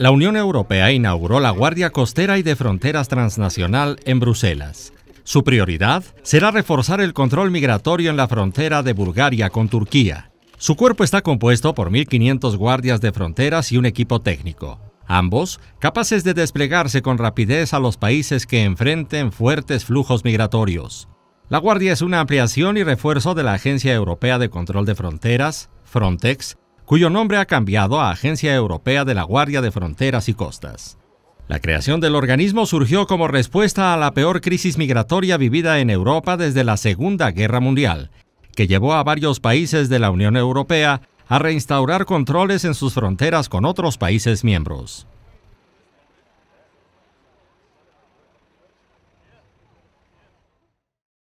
La Unión Europea inauguró la Guardia Costera y de Fronteras Transnacional en Bruselas. Su prioridad será reforzar el control migratorio en la frontera de Bulgaria con Turquía. Su cuerpo está compuesto por 1.500 guardias de fronteras y un equipo técnico, ambos capaces de desplegarse con rapidez a los países que enfrenten fuertes flujos migratorios. La Guardia es una ampliación y refuerzo de la Agencia Europea de Control de Fronteras, Frontex, cuyo nombre ha cambiado a Agencia Europea de la Guardia de Fronteras y Costas. La creación del organismo surgió como respuesta a la peor crisis migratoria vivida en Europa desde la Segunda Guerra Mundial, que llevó a varios países de la Unión Europea a reinstaurar controles en sus fronteras con otros países miembros.